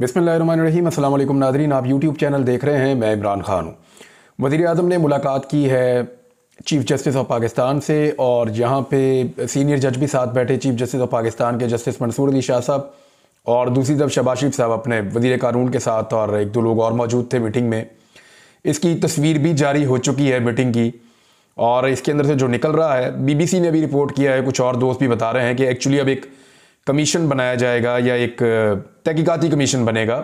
बिसमीम अल्लाम नाजरीन आप यूट्यूब चैनल देख रहे हैं मैं इमरान खान हूँ वज़ी अजम ने मुलाकात की है चीफ़ जस्टिस ऑफ पाकिस्तान से और यहाँ पे सीनियर जज भी साथ बैठे चीफ़ जस्टिस ऑफ पाकिस्तान के जस्टिस मंसूर अली शाह साहब और दूसरी तरफ शबाज शरीफ साहब अपने वजीर कानून के साथ और एक दो लोग और मौजूद थे मीटिंग में इसकी तस्वीर भी जारी हो चुकी है मीटिंग की और इसके अंदर से जो निकल रहा है बीबीसी ने भी रिपोर्ट किया है कुछ और दोस्त भी बता रहे हैं कि एक्चुअली अब एक कमीशन बनाया जाएगा या एक तहकीकती कमीशन बनेगा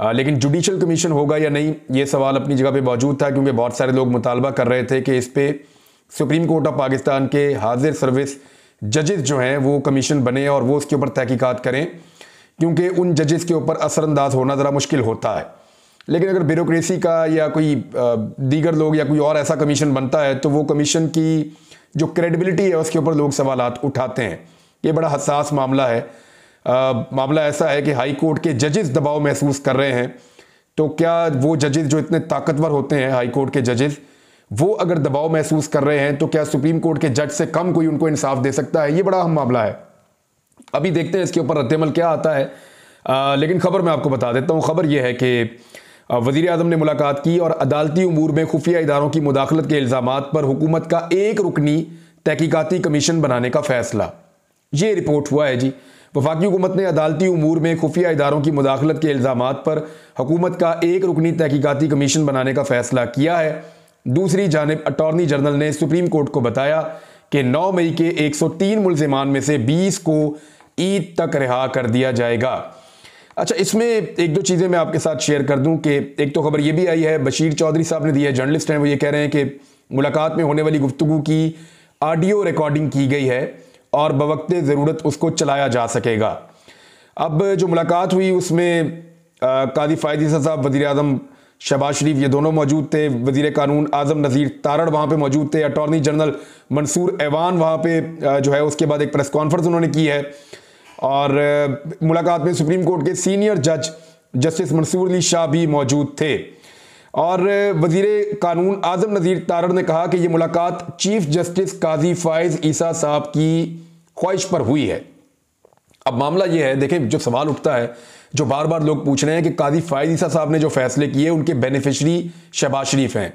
आ, लेकिन जुडिशल कमीशन होगा या नहीं ये सवाल अपनी जगह पे मौजूद था क्योंकि बहुत सारे लोग मुतालबा कर रहे थे कि इस पर सुप्रीम कोर्ट ऑफ पाकिस्तान के हाजिर सर्विस जजेस जो हैं वो कमीशन बने और वो उसके ऊपर तहकीकात करें क्योंकि उन जजेस के ऊपर असरअंदाज होना ज़रा मुश्किल होता है लेकिन अगर ब्यूरोसी का या कोई दीगर लोग या कोई और ऐसा कमीशन बनता है तो वो कमीशन की जो क्रेडिबिलिटी है उसके ऊपर लोग सवाल उठाते हैं ये बड़ा हसास मामला है आ, मामला ऐसा है कि हाई कोर्ट के जजेस दबाव महसूस कर रहे हैं तो क्या वो जजेस जो इतने ताकतवर होते हैं हाई कोर्ट के जजेस वो अगर दबाव महसूस कर रहे हैं तो क्या सुप्रीम कोर्ट के जज से कम कोई उनको इंसाफ दे सकता है ये बड़ा अहम मामला है अभी देखते हैं इसके ऊपर रद्दमल क्या आता है आ, लेकिन खबर मैं आपको बता देता हूँ खबर यह है कि वजीर अजम ने मुलाकात की और अदालती अमूर में खुफिया इदारों की मुदाखलत के इल्ज़ाम पर हुकूमत का एक रुकनी तहकीकती कमीशन बनाने का फैसला ये रिपोर्ट हुआ है जी वफाकी हुकूमत ने अदालती अमूर में खुफिया इदारों की मुदाखलत के इल्ज़ाम पर हुकूमत का एक रुकनी तहकीकती कमीशन बनाने का फैसला किया है दूसरी जानब अटॉर्नी जनरल ने सुप्रीम कोर्ट को बताया कि 9 मई के 103 मुलजमान में से 20 को ईद तक रिहा कर दिया जाएगा अच्छा इसमें एक दो चीज़ें मैं आपके साथ शेयर कर दूं कि एक तो खबर ये भी आई है बशीर चौधरी साहब ने दी है जर्नलिस्ट हैं वो ये कह रहे हैं कि मुलाकात में होने वाली गुफ्तु की ऑडियो रिकॉर्डिंग की गई है और बवक्ते ज़रूरत उसको चलाया जा सकेगा अब जो मुलाकात हुई उसमें कादी फ़ायदी साहब वज़ी अजम शहबाज शरीफ ये दोनों मौजूद थे वजीर कानून आजम नज़ीर तारड़ वहाँ पर मौजूद थे अटॉर्नी जनरल मंसूर ऐवान वहाँ पर जो है उसके बाद एक प्रेस कॉन्फ्रेंस उन्होंने की है और मुलाकात में सुप्रीम कोर्ट के सीनियर जज जस्टिस मंसूर अली शाह भी मौजूद थे और वजीर कानून आजम नज़ीर तारड़ ने कहा कि ये मुलाकात चीफ जस्टिस काजी फायज़ ईसा साहब की ख्वाहिश पर हुई है अब मामला ये है देखें जो सवाल उठता है जो बार बार लोग पूछ रहे हैं कि काजी फ़ायज़ ईसा साहब ने जो फैसले किए उनके बेनिफिशरी शहबाज शरीफ हैं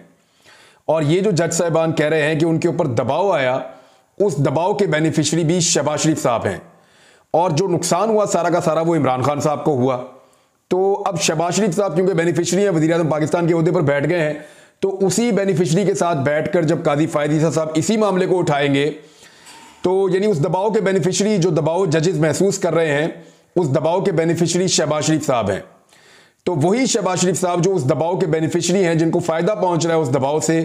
और ये जो जज साहबान कह रहे हैं कि उनके ऊपर दबाव आया उस दबाव के बेनिफिशरी भी शहबाज शरीफ साहब हैं और जो नुकसान हुआ सारा का सारा वो इमरान खान साहब को हुआ तो अब शबाज शरीफ साहब क्योंकि बेनिफिशरी हैं वजी अजम पाकिस्तान के अहदे पर बैठ गए हैं तो उसी बेनिफिशरी के साथ बैठ कर जब काजी फायदी साहब इसी मामले को उठाएंगे तो यानी उस दबाव के बेनिफिशरी जो दबाव जजेस महसूस कर रहे हैं उस दबाव के बेनिफिशरी शहबाज शरीफ साहब हैं तो वही शहबाज शरीफ साहब जो उस दबाव के बेनिफिशरी हैं जिनको फ़ायदा पहुंच रहा है उस दबाव से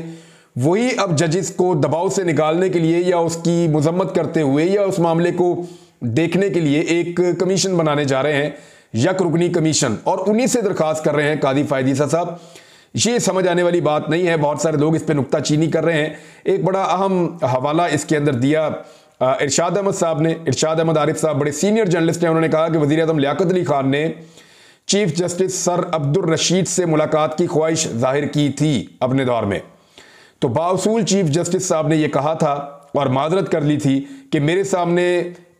वही अब जजिस को दबाव से निकालने के लिए या उसकी मजम्मत करते हुए या उस मामले को देखने के लिए एक कमीशन बनाने जा रहे हैं यक रुकनी कमीशन और उन्हीं से दरखास्त कर रहे हैं कादी फायदीसा साहब ये समझ आने वाली बात नहीं है बहुत सारे लोग इस पर नुकताचीनी कर रहे हैं एक बड़ा अहम हवाला इसके अंदर दिया इरशाद अहमद साहब ने इरशाद अहमद आरिफ साहब बड़े सीनियर जर्नलिस्ट हैं उन्होंने कहा कि वजी अजम लियात अली खान ने chief justice sir Abdul Rashid से मुलाकात की ख्वाहिश जाहिर की थी अपने दौर में तो बासूल चीफ जस्टिस साहब ने यह कहा था और माजरत कर ली थी कि मेरे सामने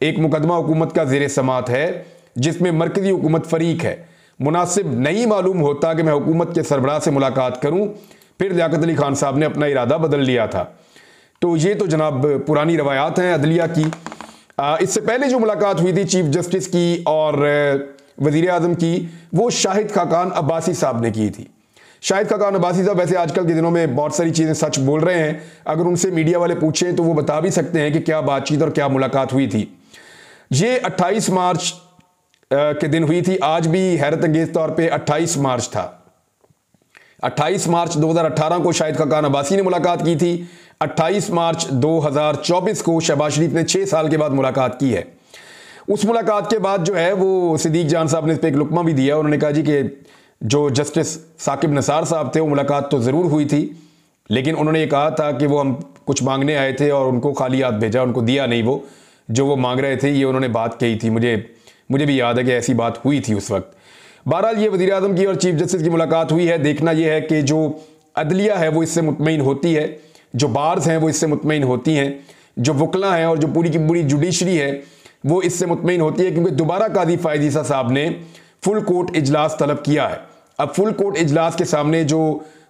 एक मुकदमा हुकूमत का जेर समात है जिसमें मरकजी हुकूमत फरीक है मुनासिब नहीं मालूम होता कि मैं हुकूमत के सरबराह से मुलाकात करूँ फिर लियाकत अली खान साहब ने अपना इरादा बदल लिया था तो ये तो जनाब पुरानी रवायात हैं अदलिया की इससे पहले जो मुलाकात हुई थी चीफ जस्टिस की और वजीर अजम की वो शाहिद खाकान अब्बासी साहब ने की थी शाहिद खाकान अब्बासी साहब वैसे आजकल के दिनों में बहुत सारी चीज़ें सच बोल रहे हैं अगर उनसे मीडिया वाले पूछें तो वो बता भी सकते हैं कि क्या बातचीत और क्या मुलाकात हुई थी ये 28 मार्च के दिन हुई थी आज भी हैरत अंगेज तौर पे 28 मार्च था 28 मार्च 2018 को शाहिद खकान अब्बासी ने मुलाकात की थी 28 मार्च 2024 को शहबाज शरीफ ने छः साल के बाद मुलाकात की है उस मुलाकात के बाद जो है वो सिद्दीक जान साहब ने इस पर एक लुकमा भी दिया उन्होंने कहा जी कि जो जस्टिस साकिब नसार साहब थे वो मुलाकात तो ज़रूर हुई थी लेकिन उन्होंने ये कहा था कि वो हम कुछ मांगने आए थे और उनको खाली हाथ भेजा उनको दिया नहीं वो जो वो मांग रहे थे ये उन्होंने बात कही थी मुझे मुझे भी याद है कि ऐसी बात हुई थी उस वक्त बहरहाल ये वजी अजम की और चीफ जस्टिस की मुलाकात हुई है देखना यह है कि जो अदलिया है वो इससे मुतमिन होती है जो बार्स हैं वो इससे मुतमिन होती हैं जो वकला हैं और जो पूरी की पूरी जुडिशरी है वो इससे मुतमिन होती है क्योंकि दोबारा काजी फ़ायदीसा साहब ने फुल कोर्ट इजलास तलब किया है अब फुल कोर्ट इजलास के सामने जो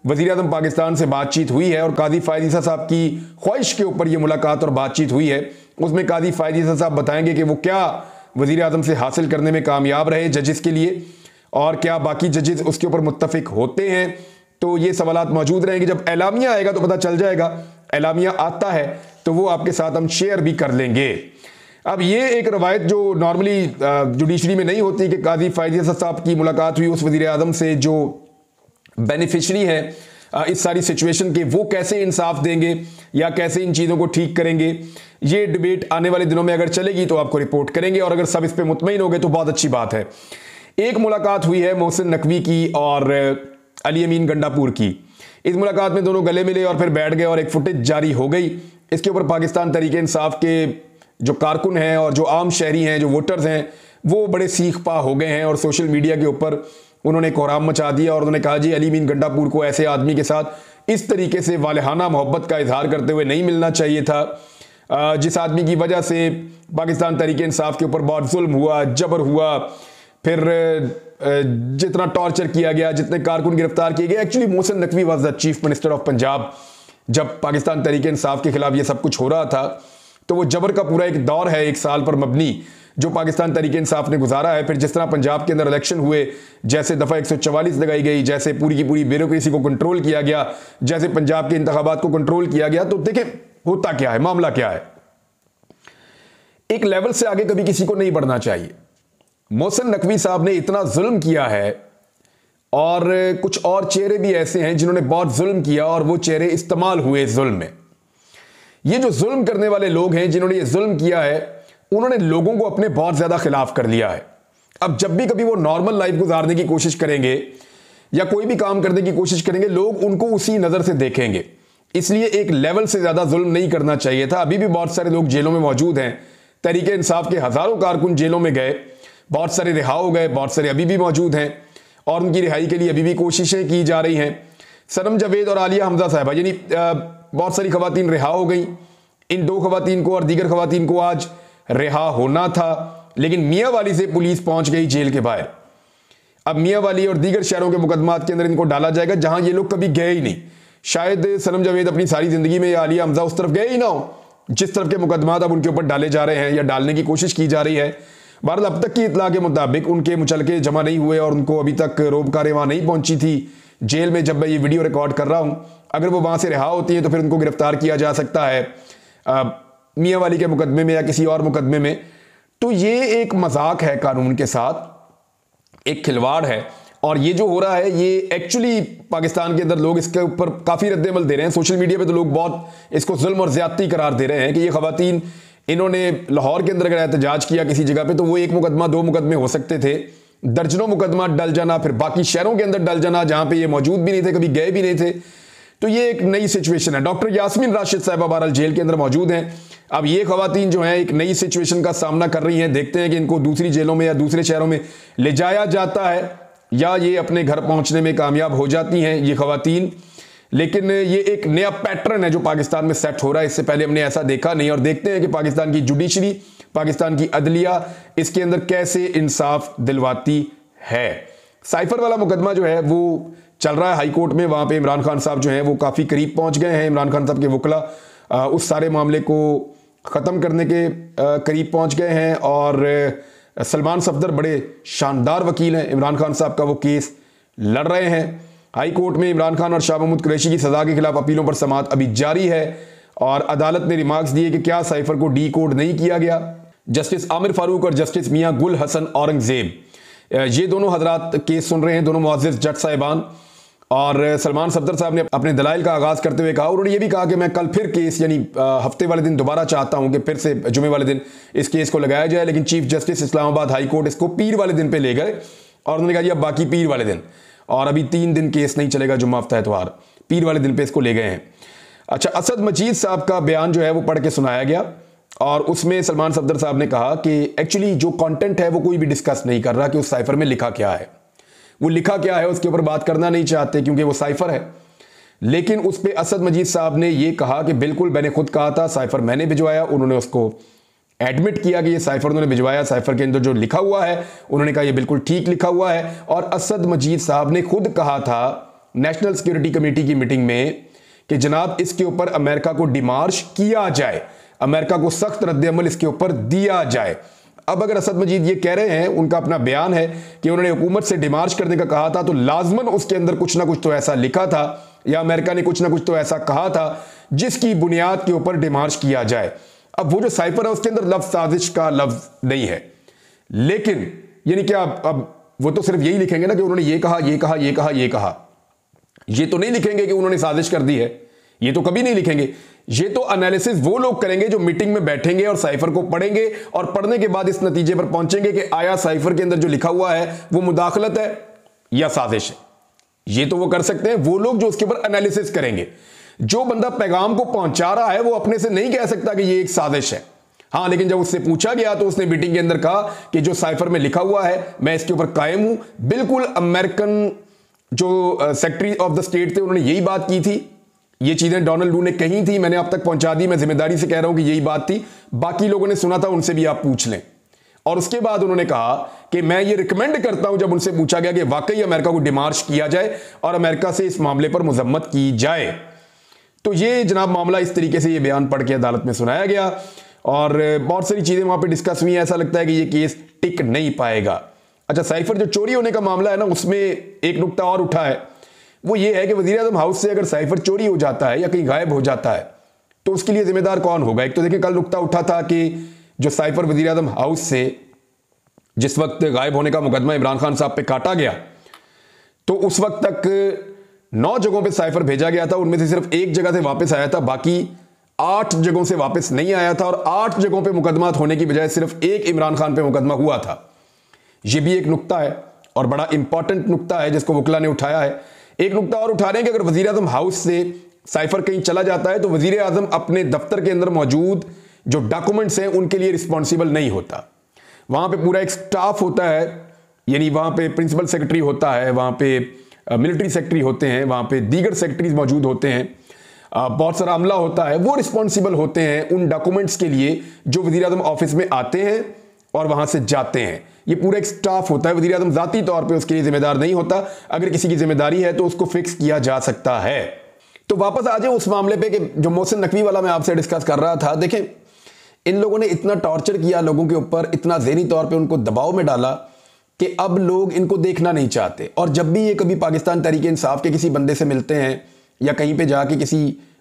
वजी अजम पाकिस्तान से बातचीत हुई है और काजी फ़ायदीसा साहब की ख्वाहिश के ऊपर ये मुलाकात और बातचीत हुई है उसमें काजी फ़ायदीसा साहब बताएंगे कि वो क्या वज़ी अजम से हासिल करने में कामयाब रहे जजेस के लिए और क्या बाकी जजेस उसके ऊपर मुतफिक होते हैं तो ये सवाल मौजूद रहेंगे जब एलामिया आएगा तो पता चल जाएगा एलामिया आता है तो वो आपके साथ हम शेयर भी कर लेंगे अब ये एक रवायत जो नॉर्मली जुडिशरी में नहीं होती कि काजी फायद साहब की मुलाकात हुई उस वज़ी अजम से जो बेनिफिशरी है इस सारी सिचुएशन के वो कैसे इंसाफ देंगे या कैसे इन चीज़ों को ठीक करेंगे ये डिबेट आने वाले दिनों में अगर चलेगी तो आपको रिपोर्ट करेंगे और अगर सब इस पर मुतमिन हो गए तो बहुत अच्छी बात है एक मुलाकात हुई है मोहसिन नकवी की और अली अमीन गंडापुर की इस मुलाकात में दोनों गले मिले और फिर बैठ गए और एक फुटेज जारी हो गई इसके ऊपर पाकिस्तान तरीके इंसाफ के जो कारकुन हैं और जो आम शहरी हैं जो वोटर्स हैं वो बड़े सीख पा हो गए हैं और सोशल मीडिया के ऊपर उन्होंने कोहराम मचा दिया और उन्होंने कहा जी अली मीन गंडापुर को ऐसे आदमी के साथ इस तरीके से वालहाना मोहब्बत का इजहार करते हुए नहीं मिलना चाहिए था जिस आदमी की वजह से पाकिस्तान तरीक इंसाफ के ऊपर बहुत जुल्म हुआ जबर हुआ फिर जितना टॉर्चर किया गया जितने कारकुन गिरफ्तार किए गए actually Mohsin Naqvi was the chief minister of Punjab जब पाकिस्तान तरीके इंसाफ के खिलाफ ये सब कुछ हो रहा था तो वो जबर का पूरा एक दौर है एक साल पर मबनी जो पाकिस्तान तरीके इंसाफ ने गुजारा है फिर जिस तरह पंजाब के अंदर इलेक्शन हुए जैसे दफ़ा एक लगाई गई जैसे पूरी की पूरी ब्यूरोक्रेसी को कंट्रोल किया गया जैसे पंजाब के इंतबात को कंट्रोल किया गया तो देखें होता क्या है मामला क्या है एक लेवल से आगे कभी किसी को नहीं बढ़ना चाहिए मोहसन नकवी साहब ने इतना जुल्म किया है और कुछ और चेहरे भी ऐसे हैं जिन्होंने बहुत जुल्म किया और वो चेहरे इस्तेमाल हुए जुल्म में ये जो जुल्म करने वाले लोग हैं जिन्होंने ये जुल्म किया है उन्होंने लोगों को अपने बहुत ज्यादा खिलाफ कर लिया है अब जब भी कभी वो नॉर्मल लाइफ गुजारने की कोशिश करेंगे या कोई भी काम करने की कोशिश करेंगे लोग उनको उसी नजर से देखेंगे इसलिए एक लेवल से ज़्यादा जुल्म नहीं करना चाहिए था अभी भी बहुत सारे लोग जेलों में मौजूद हैं तरीके इंसाफ के हज़ारों कारकुन जेलों में गए बहुत सारे रिहा हो गए बहुत सारे अभी भी मौजूद हैं और उनकी रिहाई के लिए अभी भी कोशिशें की जा रही हैं सनम जावेद और आलिया हमजा साहबा यानी बहुत सारी खवतिन रिहा हो गई इन दो खवतिन को और दीगर खवतिन को आज रिहा होना था लेकिन मियाँ वाली से पुलिस पहुंच गई जेल के बाहर अब मियाँ वाली और दीगर शहरों के मुकदमात के अंदर इनको डाला जाएगा जहां ये लोग कभी गए ही नहीं शायद सनम जावेद अपनी सारी ज़िंदगी में या आलिया हमजा उस तरफ गए ही ना हो जिस तरफ के मुकदमात अब उनके ऊपर डाले जा रहे हैं या डालने की कोशिश की जा रही है बहरहाल अब तक की इतला के मुताबिक उनके मुचलके जमा नहीं हुए और उनको अभी तक रोबकारें वहाँ नहीं पहुँची थी जेल में जब मैं ये वीडियो रिकॉर्ड कर रहा हूँ अगर वो वहाँ से रिहा होती है तो फिर उनको गिरफ्तार किया जा सकता है मियाँ वाली के मुकदमे में या किसी और मुकदमे में तो ये एक मजाक है कानून के साथ एक खिलवाड़ है और ये जो हो रहा है ये एक्चुअली पाकिस्तान के अंदर लोग इसके ऊपर काफ़ी रद्दमल दे रहे हैं सोशल मीडिया पे तो लोग बहुत इसको जुल्म और ज़्यादती करार दे रहे हैं कि ये खातन इन्होंने लाहौर के अंदर अगर एहतजाज किया किसी जगह पर तो वो एक मुकदमा दो मुकदमे हो सकते थे दर्जनों मुकदमा डल जाना फिर बाकी शहरों के अंदर डल जाना जहाँ पर ये मौजूद भी नहीं थे कभी गए भी नहीं थे तो ये एक नई सिचुएशन है डॉक्टर यासमीन राशिद साहबा बहरहाल जेल के अंदर मौजूद हैं अब ये खातन जो हैं एक नई सिचुएशन का सामना कर रही हैं देखते हैं कि इनको दूसरी जेलों में या दूसरे शहरों में ले जाया जाता है या ये अपने घर पहुंचने में कामयाब हो जाती हैं ये खातन लेकिन ये एक नया पैटर्न है जो पाकिस्तान में सेट हो रहा है इससे पहले हमने ऐसा देखा नहीं और देखते हैं कि पाकिस्तान की जुडिशरी पाकिस्तान की अदलिया इसके अंदर कैसे इंसाफ दिलवाती है साइफर वाला मुकदमा जो है वो चल रहा है हाई कोर्ट में वहाँ पे इमरान खान साहब जो हैं वो काफ़ी करीब पहुँच गए हैं इमरान खान साहब के वकला उस सारे मामले को ख़त्म करने के करीब पहुँच गए हैं और सलमान सफदर बड़े शानदार वकील हैं इमरान खान साहब का वो केस लड़ रहे हैं हाई कोर्ट में इमरान खान और शाह महमूद कुरैशी की सज़ा के खिलाफ अपीलों पर समात अभी जारी है और अदालत ने रिमार्क्स दिए कि क्या साइफर को डी कोड नहीं किया गया जस्टिस आमिर फारूक और जस्टिस मियाँ गुल हसन औरंगजेब ये दोनों हजरात केस सुन रहे हैं दोनों मुआज़ जज साहिबान और सलमान सफदर साहब ने अपने दलाइल का आगाज़ करते हुए कहा उन्होंने ये भी कहा कि मैं कल फिर केस यानी हफ्ते वाले दिन दोबारा चाहता हूँ कि फिर से जुमे वाले दिन इस केस को लगाया जाए लेकिन chief justice Islamabad high court इसको पीर वाले दिन पे ले गए और उन्होंने कहा जी अब बाकी पीर वाले दिन और अभी तीन दिन केस नहीं चलेगा जुम्मा हफ्ता एतवार पीर वाले दिन पर इसको ले गए हैं अच्छा असद मजीद साहब का बयान जो है वो पढ़ के सुनाया गया और उसमें सलमान सफदर साहब ने कहा कि एक्चुअली जो कॉन्टेंट है वो कोई भी डिस्कस नहीं कर रहा कि उस साइफर में लिखा क्या है वो लिखा क्या है उसके ऊपर बात करना नहीं चाहते क्योंकि वो साइफर है लेकिन उस पर असद मजीद साहब ने यह कहा कि बिल्कुल मैंने खुद कहा था साइफर मैंने भिजवाया उन्होंने उसको एडमिट किया कि ये साइफर उन्होंने भिजवाया साइफर के अंदर जो लिखा हुआ है उन्होंने कहा यह बिल्कुल ठीक लिखा हुआ है और असद मजीद साहब ने खुद कहा था नेशनल सिक्योरिटी कमेटी की मीटिंग में कि जनाब इसके ऊपर अमेरिका को डिमार्श किया जाए अमेरिका को सख्त अमल इसके ऊपर दिया जाए अब अगर असद मजीद ये कह रहे हैं उनका अपना बयान है कि उन्होंने हुकूमत से डिमार्च करने का कहा था तो लाजमन उसके अंदर कुछ ना कुछ तो ऐसा लिखा था या अमेरिका ने कुछ ना कुछ तो ऐसा कहा था जिसकी बुनियाद के ऊपर डिमार्च किया जाए अब वो जो साइफर है उसके अंदर लफ्ज साजिश का लफ्ज नहीं है लेकिन यानी कि अब अब वो तो सिर्फ यही लिखेंगे ना कि उन्होंने ये कहा ये कहा ये कहा ये कहा ये तो नहीं लिखेंगे कि उन्होंने साजिश कर दी है ये तो कभी नहीं लिखेंगे ये तो एनालिसिस वो लोग करेंगे जो मीटिंग में बैठेंगे और साइफर को पढ़ेंगे और पढ़ने के बाद इस नतीजे पर पहुंचेंगे कि आया साइफर के अंदर जो लिखा हुआ है वो मुदाखलत है या साजिश है ये तो वो कर सकते हैं वो लोग जो उसके ऊपर एनालिसिस करेंगे जो बंदा पैगाम को पहुंचा रहा है वो अपने से नहीं कह सकता कि ये एक साजिश है हाँ लेकिन जब उससे पूछा गया तो उसने मीटिंग के अंदर कहा कि जो साइफर में लिखा हुआ है मैं इसके ऊपर कायम हूं बिल्कुल अमेरिकन जो सेक्रेटरी ऑफ द स्टेट थे उन्होंने यही बात की थी ये चीज़ें डोनाल्ड लू ने कही थी मैंने अब तक पहुंचा दी मैं जिम्मेदारी से कह रहा हूं कि यही बात थी बाकी लोगों ने सुना था उनसे भी आप पूछ लें और उसके बाद उन्होंने कहा कि मैं ये रिकमेंड करता हूं जब उनसे पूछा गया कि वाकई अमेरिका को डिमार्श किया जाए और अमेरिका से इस मामले पर मजम्मत की जाए तो ये जनाब मामला इस तरीके से ये बयान पढ़ के अदालत में सुनाया गया और बहुत सारी चीज़ें वहां पर डिस्कस हुई ऐसा लगता है कि ये केस टिक नहीं पाएगा अच्छा साइफर जो चोरी होने का मामला है ना उसमें एक नुकता और उठा है वो ये है कि वजी अजम हाउस से अगर साइफर चोरी हो जाता है या कहीं गायब हो जाता है तो उसके लिए जिम्मेदार कौन होगा एक तो देखिए कल नुकता उठा था कि जो साइफर वजी अजम हाउस से जिस वक्त गायब होने का मुकदमा इमरान खान साहब पर काटा गया तो उस वक्त तक नौ जगहों पर साइफर भेजा गया था उनमें से सिर्फ एक जगह से वापस आया था बाकी आठ जगहों से वापस नहीं आया था और आठ जगहों पे मुकदमा होने की बजाय सिर्फ एक इमरान खान पे मुकदमा हुआ था यह भी एक नुकता है और बड़ा इंपॉर्टेंट नुकता है जिसको वकला ने उठाया है एक नुकता और उठा रहे हैं कि अगर वजीर अजम हाउस से साइफर कहीं चला जाता है तो वजीर अजम अपने दफ्तर के अंदर मौजूद जो डॉक्यूमेंट्स हैं उनके लिए रिस्पॉन्सिबल नहीं होता वहां पे पूरा एक स्टाफ होता है यानी वहां पे प्रिंसिपल सेक्रेटरी होता है वहां पे मिलिट्री सेक्रेटरी होते हैं वहां पे दीगर सेक्रेटरीज मौजूद होते हैं बहुत सारा अमला होता है वो रिस्पॉन्सिबल होते हैं उन डॉक्यूमेंट्स के लिए जो वजीर अजम ऑफिस में आते हैं और वहां से जाते हैं ये पूरा एक स्टाफ होता है वजीर आजम ज़ाती तौर पर उसके लिए जिम्मेदार नहीं होता अगर किसी की जिम्मेदारी है तो उसको फिक्स किया जा सकता है तो वापस आ जाए उस मामले पे कि जो मोहसिन नकवी वाला मैं आपसे डिस्कस कर रहा था देखें इन लोगों ने इतना टॉर्चर किया लोगों के ऊपर इतना जहनी तौर पर उनको दबाव में डाला कि अब लोग इनको देखना नहीं चाहते और जब भी ये कभी पाकिस्तान तरीके इंसाफ के किसी बंदे से मिलते हैं या कहीं पर जाके किसी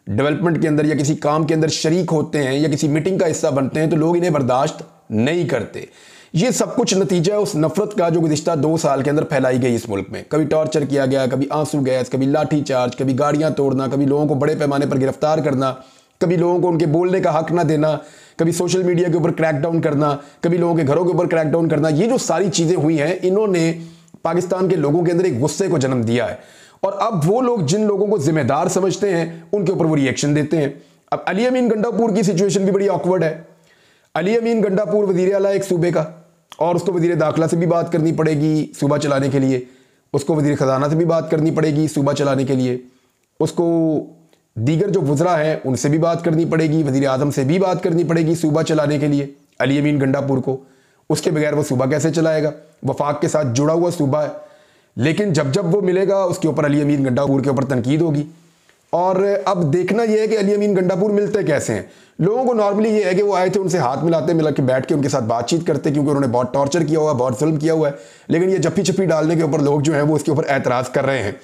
डेवलपमेंट के अंदर या किसी काम के अंदर शरीक होते हैं या किसी मीटिंग का हिस्सा बनते हैं तो लोग इन्हें बर्दाश्त नहीं करते ये सब कुछ नतीजा है उस नफरत का जो गुजश्ता दो साल के अंदर फैलाई गई इस मुल्क में कभी टॉर्चर किया गया कभी आंसू गैस कभी लाठी चार्ज कभी गाड़ियां तोड़ना कभी लोगों को बड़े पैमाने पर गिरफ्तार करना कभी लोगों को उनके बोलने का हक ना देना कभी सोशल मीडिया के ऊपर क्रैकडाउन करना कभी लोगों के घरों के ऊपर क्रैकडाउन करना ये जो सारी चीज़ें हुई हैं इन्होंने पाकिस्तान के लोगों के अंदर एक गुस्से को जन्म दिया है और अब वो लोग जिन लोगों को जिम्मेदार समझते हैं उनके ऊपर वो रिएक्शन देते हैं अब अली अमीन गंडापुर की सिचुएशन भी बड़ी ऑकवर्ड है अली अमीन गंडापुर वजीर अला एक सूबे का और उसको वजीर दाखिला से भी बात करनी पड़ेगी सूबा चलाने के लिए उसको वजीर ख़जाना से भी बात करनी पड़ेगी सूबा चलाने के लिए उसको दीगर जो गुज़रा हैं उनसे भी बात करनी पड़ेगी वजीर अजम से भी बात करनी पड़ेगी सूबा चलाने के लिए अली अमीन गंडापुर को उसके बगैर वो सूबा कैसे चलाएगा वफाक के साथ जुड़ा हुआ सूबा है लेकिन जब जब वो मिलेगा उसके ऊपर अली अमीन गंडापुर के ऊपर तनकीद होगी और अब देखना यह है कि अली अमीन गंडापुर मिलते कैसे हैं लोगों को नॉर्मली ये है कि वो आए थे उनसे हाथ मिलाते मिला के बैठ के उनके साथ बातचीत करते क्योंकि उन्होंने बहुत टॉर्चर किया हुआ है बहुत जुल्म किया हुआ है लेकिन ये जप्पी छप्पी डालने के ऊपर लोग जो हैं वो इसके ऊपर एतराज़ कर रहे हैं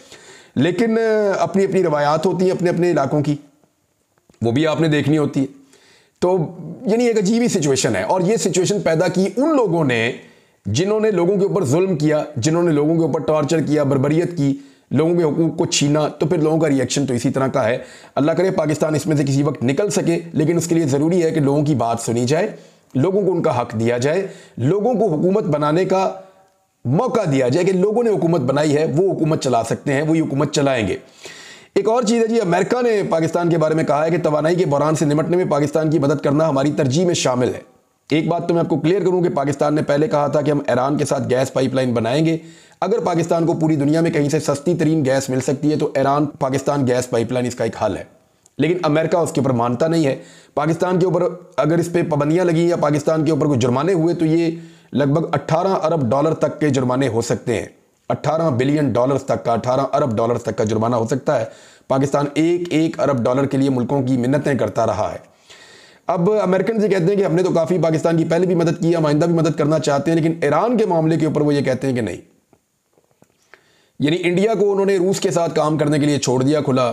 लेकिन अपनी अपनी रवायात होती हैं अपने अपने इलाकों की वो भी आपने देखनी होती है तो यानी एक अजीब ही सिचुएशन है और ये सिचुएशन पैदा की उन लोगों ने जिन्होंने लोगों के ऊपर जुल्म किया जिन्होंने लोगों के ऊपर टॉर्चर किया बरबरीत की लोगों के हकूक़ को छीना तो फिर लोगों का रिएक्शन तो इसी तरह का है अल्लाह करे पाकिस्तान इसमें से किसी वक्त निकल सके लेकिन उसके लिए ज़रूरी है कि लोगों की बात सुनी जाए लोगों को उनका हक दिया जाए लोगों को हुकूमत बनाने का मौका दिया जाए कि लोगों ने हुकूमत बनाई है वो हुकूमत चला सकते हैं वही हुकूमत चलाएंगे एक और चीज़ है जी अमेरिका ने पाकिस्तान के बारे में कहा है कि तोानाई के बहरान से निमटने में पाकिस्तान की मदद करना हमारी तरजीह में शामिल है एक बात तो मैं आपको क्लियर करूं कि पाकिस्तान ने पहले कहा था कि हम ईरान के साथ गैस पाइपलाइन बनाएंगे अगर पाकिस्तान को पूरी दुनिया में कहीं से सस्ती तरीन गैस मिल सकती है तो ईरान पाकिस्तान गैस पाइपलाइन इसका एक हल है लेकिन अमेरिका उसके ऊपर मानता नहीं है पाकिस्तान के ऊपर अगर इस पर पाबंदियाँ लगी या पाकिस्तान के ऊपर कोई जुर्माने हुए तो ये लगभग अट्ठारह अरब डॉलर तक के जुर्माने हो सकते हैं अट्ठारह बिलियन डॉलर तक का अठारह अरब डॉलर तक का जुर्माना हो सकता है पाकिस्तान एक एक अरब डॉलर के लिए मुल्कों की मिन्नतें करता रहा है अब अमेरिकन ये कहते हैं कि हमने तो काफ़ी पाकिस्तान की पहले भी मदद की है हम आइंदा भी मदद करना चाहते हैं लेकिन ईरान के मामले के ऊपर वो ये कहते हैं कि नहीं यानी इंडिया को उन्होंने रूस के साथ काम करने के लिए छोड़ दिया खुला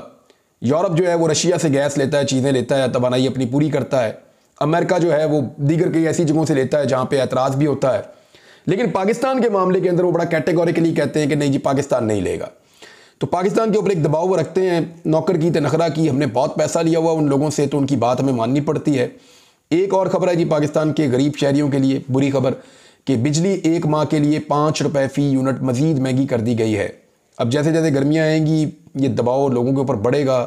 यूरोप जो है वो रशिया से गैस लेता है चीज़ें लेता है तोानाई अपनी पूरी करता है अमेरिका जो है वो दीगर कई ऐसी जगहों से लेता है जहाँ पर एतराज़ भी होता है लेकिन पाकिस्तान के मामले के अंदर वो बड़ा कैटेगोरिकली कहते हैं कि नहीं जी पाकिस्तान नहीं लेगा तो पाकिस्तान के ऊपर एक दबाव वो रखते हैं नौकर की तनखरा की हमने बहुत पैसा लिया हुआ उन लोगों से तो उनकी बात हमें माननी पड़ती है एक और ख़बर है जी पाकिस्तान के गरीब शहरीों के लिए बुरी खबर कि बिजली एक माह के लिए पाँच रुपये फ़ी यूनिट मज़ीद महंगी कर दी गई है अब जैसे जैसे गर्मियाँ आएंगी ये दबाव लोगों के ऊपर बढ़ेगा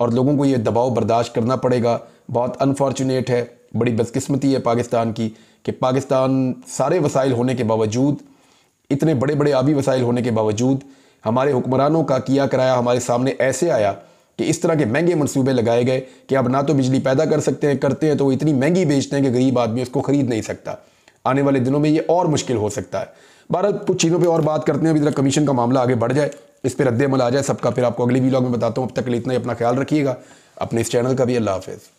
और लोगों को ये दबाव बर्दाश्त करना पड़ेगा बहुत अनफॉर्चुनेट है बड़ी बदकस्मती है पाकिस्तान की कि पाकिस्तान सारे वसाइल होने के बावजूद इतने बड़े बड़े आबी वसाइल होने के बावजूद हमारे हुक्मरानों का किया कराया हमारे सामने ऐसे आया कि इस तरह के महंगे मनसूबे लगाए गए कि अब ना तो बिजली पैदा कर सकते हैं करते हैं तो वो इतनी महंगी बेचते हैं कि गरीब आदमी उसको खरीद नहीं सकता आने वाले दिनों में ये और मुश्किल हो सकता है भारत कुछ चीज़ों पर और बात करते हैं अभी जरा कमीशन का मामला आगे बढ़ जाए इस पर रद्दमल आ जाए सबका फिर आपको अगले वीलॉग में बताता हूँ अब तक इतना ही अपना ख्याल रखिएगा अपने इस चैनल का भी अल्लाह हाफिज़